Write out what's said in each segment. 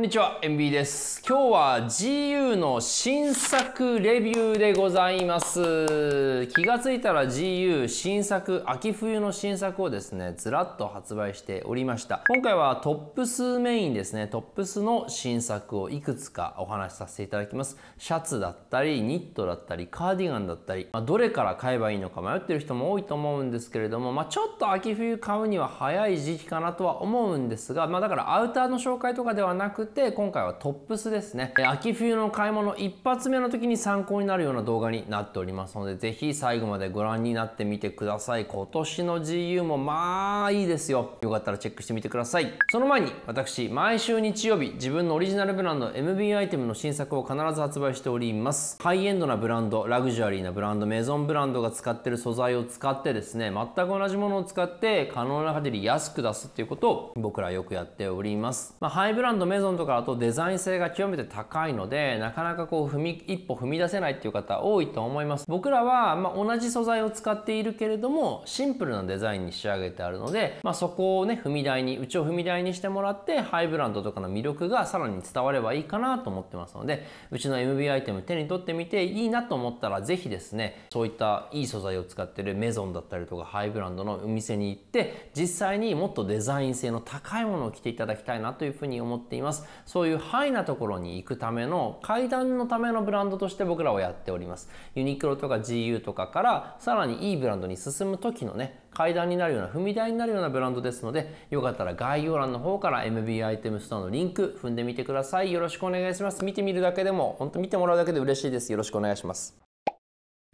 こんにちは、MB です。今日は GU の新作レビューでございます。気がついたら GU 新作、秋冬の新作をですね、ずらっと発売しておりました。今回はトップスメインですね、トップスの新作をいくつかお話しさせていただきます。シャツだったり、ニットだったり、カーディガンだったり、まあ、どれから買えばいいのか迷ってる人も多いと思うんですけれども、まあ、ちょっと秋冬買うには早い時期かなとは思うんですが、まあ、だからアウターの紹介とかではなくて、て今回はトップスですね秋冬の買い物一発目の時に参考になるような動画になっておりますので是非最後までご覧になってみてください今年の GU もまあいいですよよかったらチェックしてみてくださいその前に私毎週日曜日自分のオリジナルブランド MB アイテムの新作を必ず発売しておりますハイエンドなブランドラグジュアリーなブランドメゾンブランドが使ってる素材を使ってですね全く同じものを使って可能な限り安く出すっていうことを僕らよくやっております、まあ、ハイブランドメゾンとかあとデザイン性が極めて高いのでなかなかこう踏み一歩踏み出せないっていう方多いと思います僕らは、まあ、同じ素材を使っているけれどもシンプルなデザインに仕上げてあるので、まあ、そこをね踏み台にうちを踏み台にしてもらってハイブランドとかの魅力がさらに伝わればいいかなと思ってますのでうちの MB アイテム手に取ってみていいなと思ったら是非ですねそういったいい素材を使ってるメゾンだったりとかハイブランドのお店に行って実際にもっとデザイン性の高いものを着ていただきたいなというふうに思っていますそういうハイなところに行くための階段のためのブランドとして僕らはやっておりますユニクロとか GU とかからさらにいいブランドに進む時のね階段になるような踏み台になるようなブランドですのでよかったら概要欄の方から MB アイテムストアのリンク踏んでみてくださいよろしくお願いします見てみるだけでも本当見てもらうだけで嬉しいですよろしくお願いします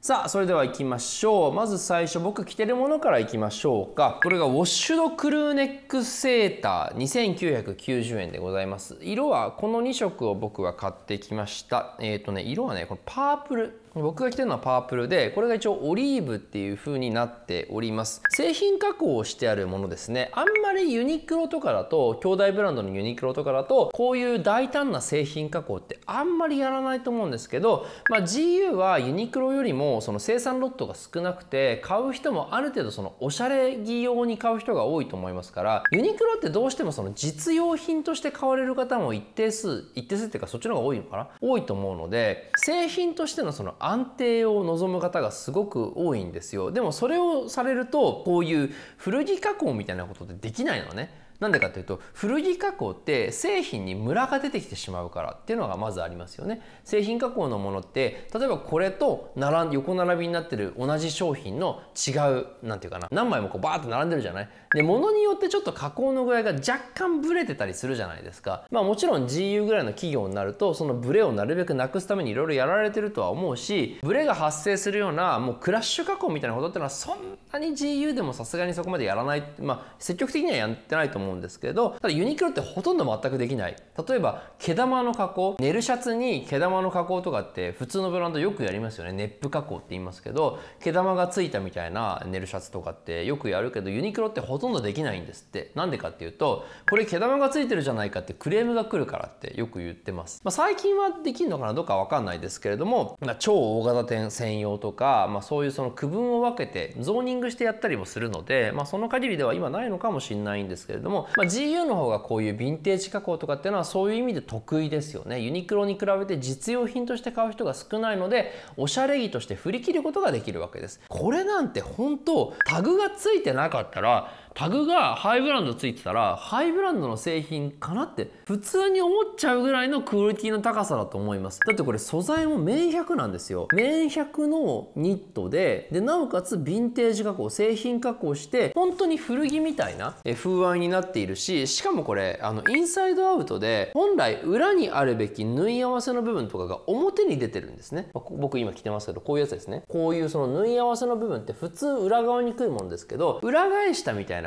さあそれでは行きましょうまず最初僕着てるものからいきましょうかこれがウォッシュドクルーネックセーター2990円でございます色はこの2色を僕は買ってきましたえっ、ー、とね色はねこのパープル僕が着てるのはパープルでこれが一応オリーブっていう風になっております製品加工をしてあるものですねあんまりユニクロとかだと兄弟ブランドのユニクロとかだとこういう大胆な製品加工ってあんまりやらないと思うんですけど、まあ、GU はユニクロよりもその生産ロットが少なくて買う人もある程度そのおしゃれ着用に買う人が多いと思いますからユニクロってどうしてもその実用品として買われる方も一定数一定数っていうかそっちの方が多いのかな多いと思うので製品としてのその安定を望む方がすごく多いんですよでもそれをされるとこういう古着加工みたいなことってできないのねなんでかっていうと古着加工って製品にムラが出てきてしまうからっていうのがまずありますよね製品加工のものって例えばこれと並ん横並びになってる同じ商品の違う何て言うかな何枚もこうバーッと並んでるじゃないで物によってちょっと加工の具合が若干ブレてたりするじゃないですかまあもちろん GU ぐらいの企業になるとそのブレをなるべくなくすためにいろいろやられてるとは思うしブレが発生するようなもうクラッシュ加工みたいなことっていうのはそんなに GU でもさすがにそこまでやらないまあ積極的にはやってないと思う思うんですけど、ただユニクロってほとんど全くできない。例えば、毛玉の加工、寝るシャツに毛玉の加工とかって普通のブランドよくやりますよね。ネップ加工って言いますけど、毛玉がついたみたいな寝るシャツとかってよくやるけど、ユニクロってほとんどできないんですって。なんでかっていうと、これ毛玉がついてるじゃないかってクレームが来るからってよく言ってます。まあ、最近はできるのかなどうかわかんないですけれども、超大型店専用とか、まあ、そういうその区分を分けて、ゾーニングしてやったりもするので、まあ、その限りでは今ないのかもしれないんですけれども、も、まあ、GU の方がこういうヴィンテージ加工とかっていうのはそういう意味で得意ですよねユニクロに比べて実用品として買う人が少ないのでおしゃれ着として振り切ることができるわけですこれなんて本当タグがついてなかったらタグがハイブランドついてたらハイブランドの製品かなって普通に思っちゃうぐらいのクオリティの高さだと思いますだってこれ素材も綿100なんですよ綿100のニットででなおかつヴィンテージ加工製品加工して本当に古着みたいな風合いになっているししかもこれあのインサイドアウトで本来裏にあるべき縫い合わせの部分とかが表に出てるんですね、まあ、僕今着てますけどこういうやつですねこういうその縫い合わせの部分って普通裏側にくいもんですけど裏返したみたいなな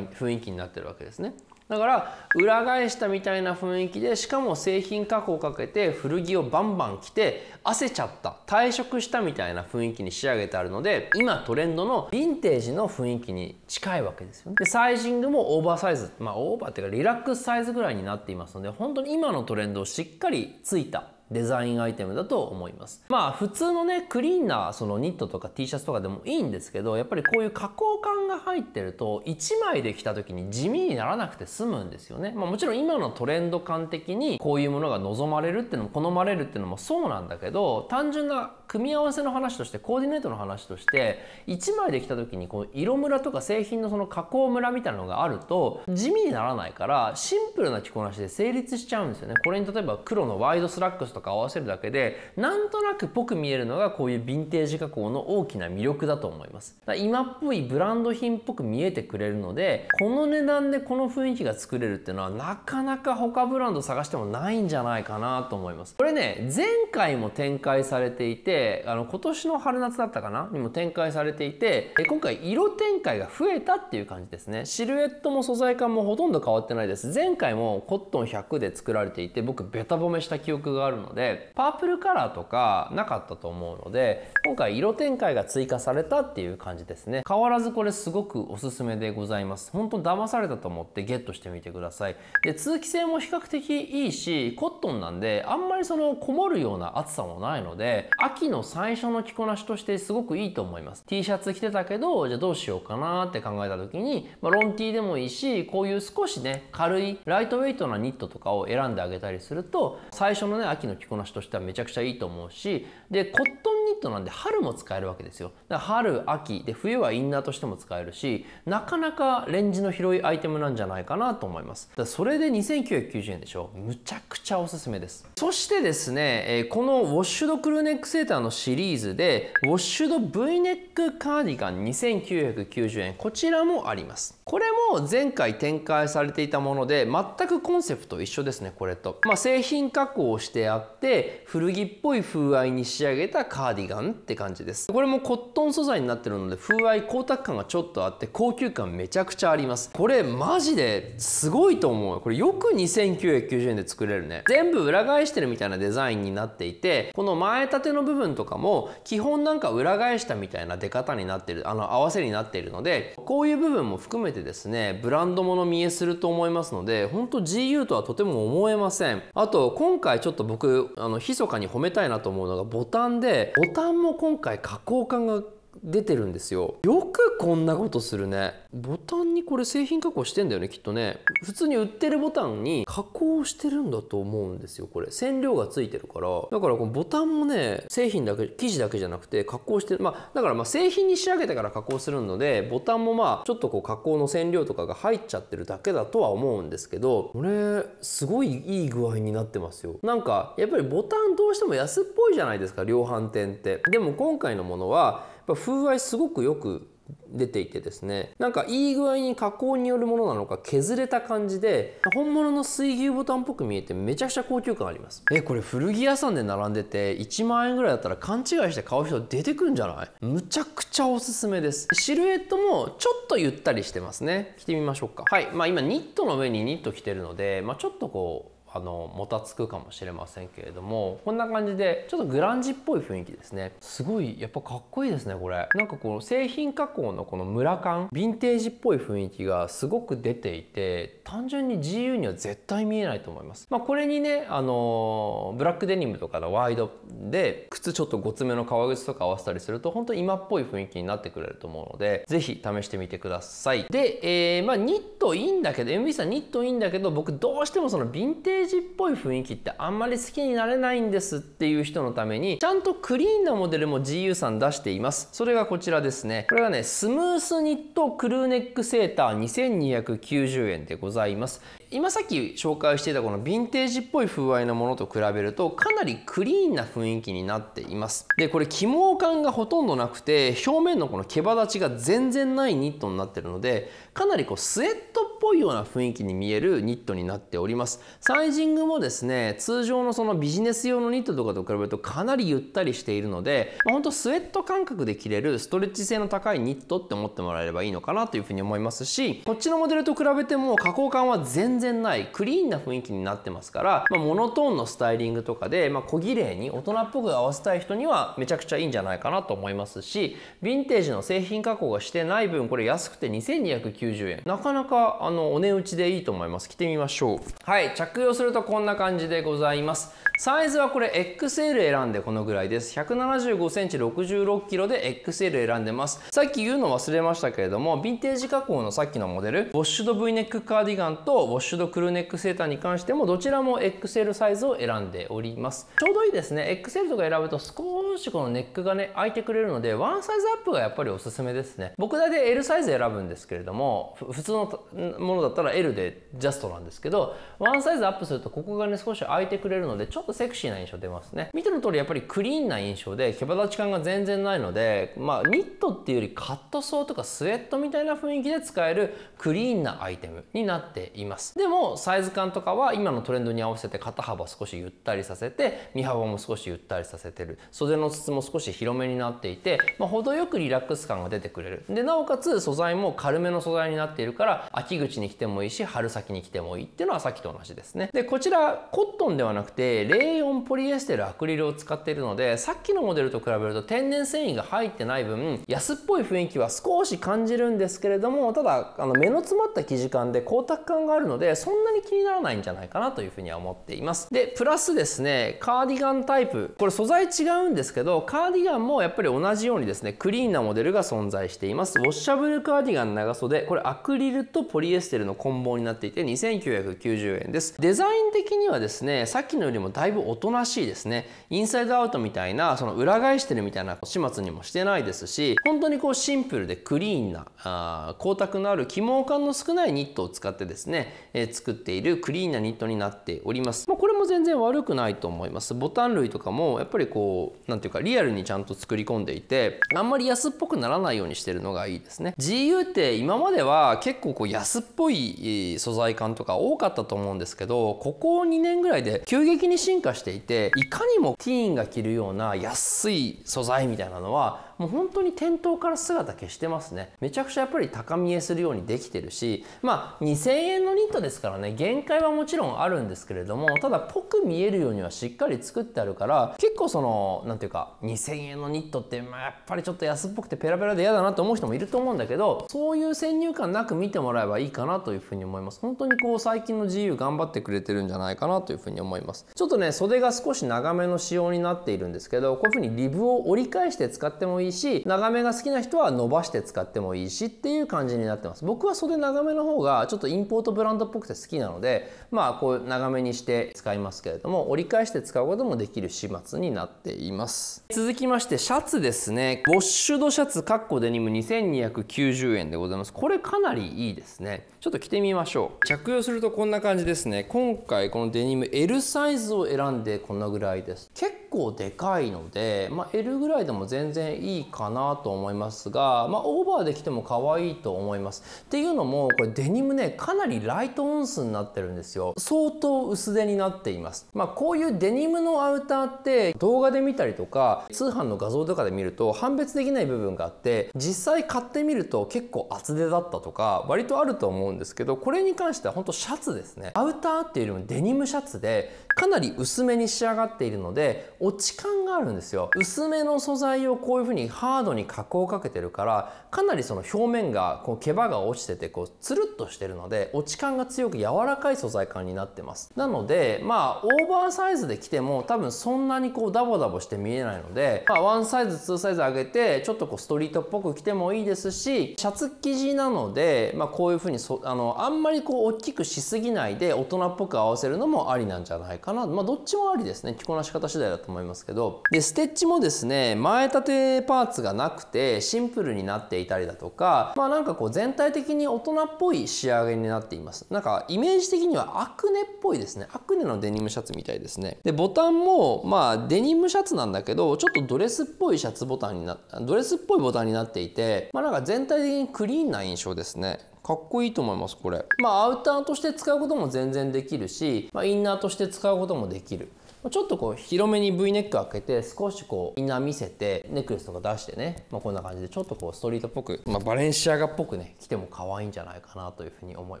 雰囲気になってるわけですね。だから裏返したみたいな雰囲気でしかも製品加工をかけて古着をバンバン着て汗ちゃった退職したみたいな雰囲気に仕上げてあるので今トレンドのヴィンテージの雰囲気に近いわけですよねでサイジングもオーバーサイズまあオーバーっていうかリラックスサイズぐらいになっていますので本当に今のトレンドをしっかりついたデザインアイテムだと思います。まあ普通のねクリーンなそのニットとか T シャツとかでもいいんですけどやっぱりこういう加工感が入ってると1枚で着た時に地味にならなくて済むんですよね。まあ、もちろん今のトレンド感的にこういうものが望まれるっていうのも好まれるっていうのもそうなんだけど単純な組み合わせの話としてコーディネートの話として1枚で着た時にこう色ムラとか製品のその加工ムラみたいなのがあると地味にならないからシンプルな着こなしで成立しちゃうんですよね。これに例えば黒のワイドスラックスとか合わせるだけでなんとなくぽく見えるのがこういうヴィンテージ加工の大きな魅力だと思います今っぽいブランド品っぽく見えてくれるのでこの値段でこの雰囲気が作れるっていうのはなかなか他ブランド探してもないんじゃないかなと思いますこれね前回も展開されていてあの今年の春夏だったかなにも展開されていて今回色展開が増えたっていう感じですねシルエットも素材感もほとんど変わってないです前回もコットン100で作られていて僕ベタ褒めした記憶があるののでパープルカラーとかなかったと思うので今回色展開が追加されたっていう感じですね変わらずこれすごくおすすめでございます本当騙されたと思ってゲットしてみてくださいで通気性も比較的いいしコットンなんであんまりそのこもるような暑さもないので秋の最初の着こなしとしてすごくいいと思います T シャツ着てたけどじゃあどうしようかなって考えた時に、まあ、ロン T でもいいしこういう少しね軽いライトウェイトなニットとかを選んであげたりすると最初のね秋の着こなしとしてはめちゃくちゃいいと思うしでコットンニットなんで春も使えるわけですよ。だ春、秋で冬はインナーとしても使えるし、なかなかレンジの広いアイテムなんじゃないかなと思います。だそれで2990円でしょ。むちゃくちゃおすすめです。そしてですね、このウォッシュドクルーネックセーターのシリーズで、ウォッシュド V ネックカーディガン2990円、こちらもあります。これも前回展開されていたもので、全くコンセプト一緒ですね、これと。まあ、製品加工をしてあって、古着っぽい風合いに仕上げたカーディガンディガンって感じですこれもコットン素材になってるので風合い光沢感がちょっとあって高級感めちゃくちゃありますこれマジですごいと思うこれよく2990円で作れるね全部裏返してるみたいなデザインになっていてこの前立ての部分とかも基本なんか裏返したみたいな出方になってるあの合わせになっているのでこういう部分も含めてですねブランドもの見えすると思いますので本当 GU とはとても思えませんあと今回ちょっと僕あの密かに褒めたいなと思うのがボタンでボボタンも今回加工感が出てるんですよよくこんなことするねボタンにこれ製品加工してんだよねきっとね普通に売ってるボタンに加工してるんだと思うんですよこれ染料がついてるからだからこのボタンもね製品だけ生地だけじゃなくて加工してるまあだからまあ製品に仕上げてから加工するのでボタンもまあちょっとこう加工の染料とかが入っちゃってるだけだとは思うんですけどこれすごいいい具合になってますよなんかやっぱりボタンどうしても安っぽいじゃないですか量販店ってでも今回のものは風合いすごくよく出ていてですねなんかいい具合に加工によるものなのか削れた感じで本物の水牛ボタンっぽく見えてめちゃくちゃ高級感ありますえこれ古着屋さんで並んでて1万円ぐらいだったら勘違いして買う人出てくんじゃないむちゃくちゃおすすめですシルエットもちょっとゆったりしてますね着てみましょうかはいまあ今ニットの上にニット着てるのでまあ、ちょっとこうあのもたつくかもしれませんけれどもこんな感じでちょっとグランジっぽい雰囲気ですねすごいやっぱかっこいいですねこれなんかこの製品加工のこのムラ感ヴィンテージっぽい雰囲気がすごく出ていて単純に GU には絶対見えないと思いますまあ、これにねあのブラックデニムとかのワイドで靴ちょっとごつめの革靴とか合わせたりすると本当今っぽい雰囲気になってくれると思うので是非試してみてくださいで、えー、まあニットいいんだけど MB さんニットいいんだけど僕どうしてもそのヴィンテージージっぽい雰囲気ってあんまり好きになれないんですっていう人のためにちゃんとクリーンなモデルも GU さん出していますそれがこちらですねこれがねスムースニットクルーネックセーター2290円でございます今さっき紹介していたこのヴィンテージっぽい風合いのものと比べるとかなりクリーンな雰囲気になっていますでこれ起毛感がほとんどなくて表面のこの毛羽立ちが全然ないニットになってるのでかなりこうスウェットぽいような雰囲気に見えるニットになっておりますサイジングもですね通常のそのビジネス用のニットとかと比べるとかなりゆったりしているので、まあ、ほんとスウェット感覚で着れるストレッチ性の高いニットって思ってもらえればいいのかなというふうに思いますしこっちのモデルと比べても加工感は全然ないクリーンな雰囲気になってますから、まあ、モノトーンのスタイリングとかで、まあ、小綺麗に大人っぽく合わせたい人にはめちゃくちゃいいんじゃないかなと思いますしヴィンテージの製品加工がしてない分これ安くて2290円なかなかあのお値打ちでいいと思います着てみましょうはい着用するとこんな感じでございますサイズはこれ XL 選んでこのぐらいです。175cm66kg で XL 選んでます。さっき言うの忘れましたけれども、ヴィンテージ加工のさっきのモデル、ウォッシュド V ネックカーディガンとウォッシュドクルーネックセーターに関してもどちらも XL サイズを選んでおります。ちょうどいいですね。XL とか選ぶと少しこのネックがね、開いてくれるので、ワンサイズアップがやっぱりおすすめですね。僕だけ L サイズ選ぶんですけれども、普通のものだったら L でジャストなんですけどワンサイズアップするとここがね少し空いてくれるのでちょっとセクシーな印象出ますね見ての通りやっぱりクリーンな印象で毛羽立ち感が全然ないのでまあニットっていうよりカットソーとかスウェットみたいな雰囲気で使えるクリーンなアイテムになっていますでもサイズ感とかは今のトレンドに合わせて肩幅少しゆったりさせて身幅も少しゆったりさせてる袖の筒も少し広めになっていて、まあ、程よくリラックス感が出てくれるでなおかつ素材も軽めの素材になっているから秋口うちに来てもいいし、春先に来てもいいっていうのはさっきと同じですね。で、こちら、コットンではなくて、レーヨン、ポリエステル、アクリルを使っているので、さっきのモデルと比べると天然繊維が入ってない分、安っぽい雰囲気は少し感じるんですけれども、ただ、あの、目の詰まった生地感で光沢感があるので、そんなに気にならないんじゃないかなというふうには思っています。で、プラスですね、カーディガンタイプ、これ素材違うんですけど、カーディガンもやっぱり同じようにですね、クリーンなモデルが存在しています。ウォッシャブルカーディガン長袖、これアクリルとポリエエステルの混紡になっていて2990円です。デザイン的にはですね、さっきのよりもだいぶおとなしいですね。インサイドアウトみたいな、その裏返してるみたいな始末にもしてないですし、本当にこうシンプルでクリーンな、あ光沢のある起毛感の少ないニットを使ってですね、えー、作っているクリーンなニットになっております。全然悪くないと思いますボタン類とかもやっぱりこう何ていうかリアルにちゃんと作り込んでいてあんまり安っぽくならないようにしてるのがいいですね GU って今までは結構こう安っぽい素材感とか多かったと思うんですけどここ2年ぐらいで急激に進化していていかにもティーンが着るような安い素材みたいなのはもう本当に店頭から姿消してますねめちゃくちゃやっぱり高見えするようにできてるしまあ2000円のニットですからね限界はもちろんあるんですけれどもただぽく見えるようにはしっかり作ってあるから結構その何て言うか2000円のニットって、まあ、やっぱりちょっと安っぽくてペラペラで嫌だなと思う人もいると思うんだけどそういう先入観なく見てもらえばいいかなというふうに思います本当にこう最近の自由頑張ってくれてるんじゃないかなというふうに思いますちょっとね袖が少し長めの仕様になっているんですけどこういうふうにリブを折り返して使ってもいいいいし長めが好きな人は伸ばして使ってもいいしっていう感じになってます僕は袖長めの方がちょっとインポートブランドっぽくて好きなのでまあこう長めにして使いますけれども折り返して使うこともできる始末になっています続きましてシャツですねウォッシュドシャツかっこデニム2290円でございますこれかなりいいですねちょっと着てみましょう着用するとこんな感じですね今回このデニム L サイズを選んでこんなぐらいです結構でかいので、まあ、L ぐらいでも全然いいいいかなと思いますが、まあ、オーバーできても可愛いと思いますっていうのもこれデニムねかなりライトオンスになってるんですよ相当薄手になっています、まあ、こういうデニムのアウターって動画で見たりとか通販の画像とかで見ると判別できない部分があって実際買ってみると結構厚手だったとか割とあると思うんですけどこれに関しては本当シャツですねアウターっていうよりもデニムシャツでかなり薄めに仕上がっているので落ち感があるんですよ薄めの素材をこういう風にハードに加工をかけてるからかなりその表面がこう毛羽が落ちててこうつるっとしてるので落ち感が強く柔らかい素材感になってますなのでまあオーバーサイズで着ても多分そんなにこうダボダボして見えないので、まあ、1サイズ2サイズ上げてちょっとこうストリートっぽく着てもいいですしシャツ生地なので、まあ、こういうふうにそあのあんまりこう大きくしすぎないで大人っぽく合わせるのもありなんじゃないかなまあどっちもありですね着こなし方次第だと思いますけどでステッチもですね前立てパパーツがなくてシンプルになっていたりだとかまあなんかこう全体的に大人っぽい仕上げになっていますなんかイメージ的にはアクネっぽいですねアクネのデニムシャツみたいですねでボタンもまあデニムシャツなんだけどちょっとドレスっぽいシャツボタンになドレスっぽいボタンになっていてまあなんか全体的にクリーンな印象ですねかっこいいと思いますこれまあアウターとして使うことも全然できるし、まあ、インナーとして使うこともできるちょっとこう広めに V ネック開けて少しこうインナー見せてネックレスとか出してね、まあ、こんな感じでちょっとこうストリートっぽく、まあ、バレンシアガっぽくね着ても可愛いんじゃないかなというふうに思い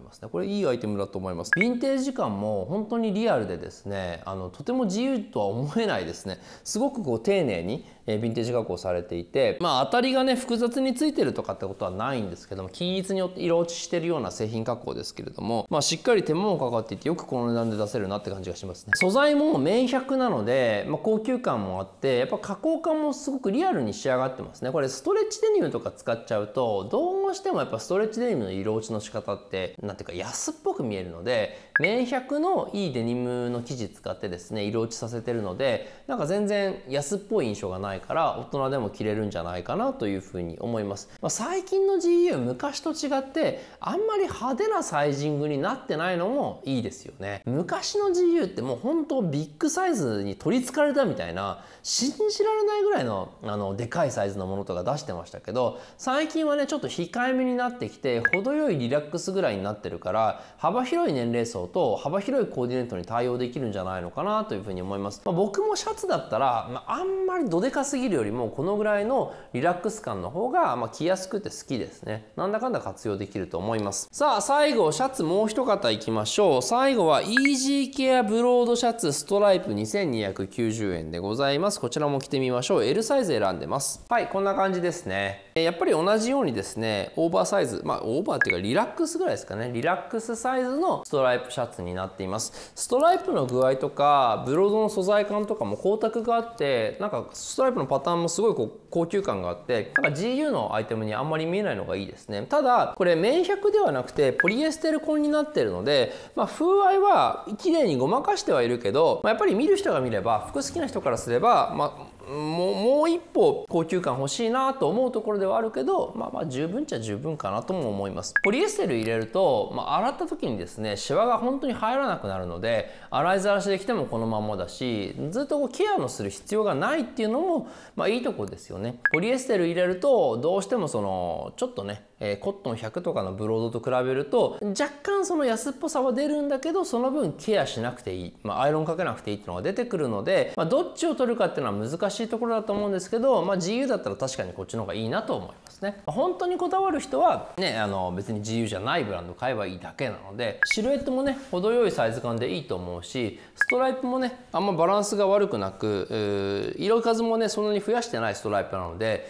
ますねこれいいアイテムだと思いますヴィンテージ感も本当にリアルでですねあのとても自由とは思えないですねすごくこう丁寧にえヴィンテージ加工されていて、まあ、当たりがね複雑についてるとかってことはないんですけども均一によって色落ちしてるような製品加工ですけれども、まあ、しっかり手間もかかっていてよくこの値段で出せるなって感じがしますね素材も綿100なので、まあ、高級感もあってやっぱ加工感もすごくリアルに仕上がってますねこれストレッチデニムとか使っちゃうとどうしてもやっぱストレッチデニムの色落ちの仕方って何ていうか安っぽく見えるので綿100のいいデニムの生地使ってですね色落ちさせてるのでなんか全然安っぽい印象がないから大人でも着れるんじゃないかなというふうに思います、まあ、最近の GU 昔と違ってあんまり派手なサイジングになってないのもいいですよね昔の GU ってもう本当ビッグサイズに取りつかれたみたいな信じられないぐらいのあのでかいサイズのものとか出してましたけど最近はねちょっと控えめになってきて程よいリラックスぐらいになってるから幅広い年齢層と幅広いコーディネートに対応できるんじゃないのかなというふうに思います、まあ、僕もシャツだったら、まあ、あんまりどでかすぎるよりもこのぐらいのリラックス感の方が、まあ、着やすくて好きですねなんだかんだ活用できると思いますさあ最後シャツもう一方いきましょう最後はイージーケアブロードシャツストライプ2290円でございますこちらも着てみましょう L サイズ選んでますはいこんな感じですねやっぱり同じようにですねオーバーサイズまあオーバーっていうかリラックスぐらいですかねリラックスサイズのストライプシャツになっていますストライプの具合とかブロードの素材感とかも光沢があってなんかストライプのパターンもすごいこう高級感があってなんか GU のアイテムにあんまり見えないのがいいですねただこれ綿100ではなくてポリエステル混になってるので、まあ、風合いは綺麗にごまかしてはいるけど、まあ、やっぱり見る人が見れば服好きな人からすれば、まあ、もうもう一歩高級感欲しいなと思うところではあるけど、まあ、まあ十分っちゃ十分かなとも思いますポリエステル入れると、まあ、洗った時にですねシワが本当に入らなくなるので洗いざらしできてもこのままだしずっとこうケアのする必要がないっていうのも、まあ、いいとこですよねポリエステル入れるとどうしてもそのちょっとねえー、コットン100とかのブロードと比べると若干その安っぽさは出るんだけどその分ケアしなくていい、まあ、アイロンかけなくていいっていうのが出てくるので、まあ、どっちを取るかっていうのは難しいところだと思うんですけど、まあ、GU だったら確かにこっちの方がいいなと思います。ですね本当にこだわる人はねあの別に自由じゃないブランド買えばいいだけなのでシルエットもね程よいサイズ感でいいと思うしストライプもねあんまバランスが悪くなく色数もねそんなに増やしてないストライプなので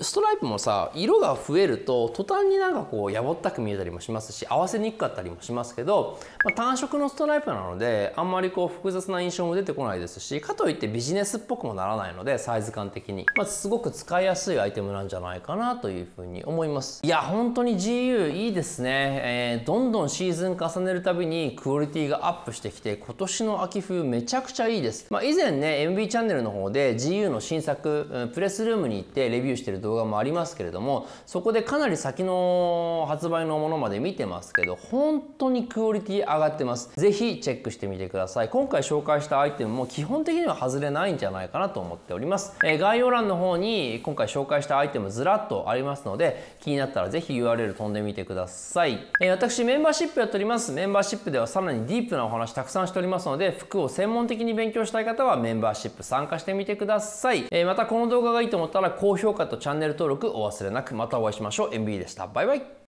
ストライプもさ色が増えると途端になんかこうやぼったく見えたりもしますし合わせにくかったりもしますけど、まあ、単色のストライプなのであんまりこう複雑な印象も出てこないですしかといってビジネスっぽくもならないのでサイズ感的に、まあ、すごく使いやすいアイテムなんじゃないかなとというふうに思いますいや本当に GU いいですね、えー、どんどんシーズン重ねるたびにクオリティがアップしてきて今年の秋冬めちゃくちゃいいです、まあ、以前ね MB チャンネルの方で GU の新作プレスルームに行ってレビューしてる動画もありますけれどもそこでかなり先の発売のものまで見てますけど本当にクオリティ上がってます是非チェックしてみてください今回紹介したアイテムも基本的には外れないんじゃないかなと思っております、えー、概要欄の方に今回紹介したアイテムずらっとあありますので、気になったらぜひ URL 飛んでみてください。えー、私、メンバーシップやっております。メンバーシップではさらにディープなお話たくさんしておりますので、服を専門的に勉強したい方はメンバーシップ参加してみてください。えー、またこの動画がいいと思ったら、高評価とチャンネル登録お忘れなく。またお会いしましょう。MB でした。バイバイ。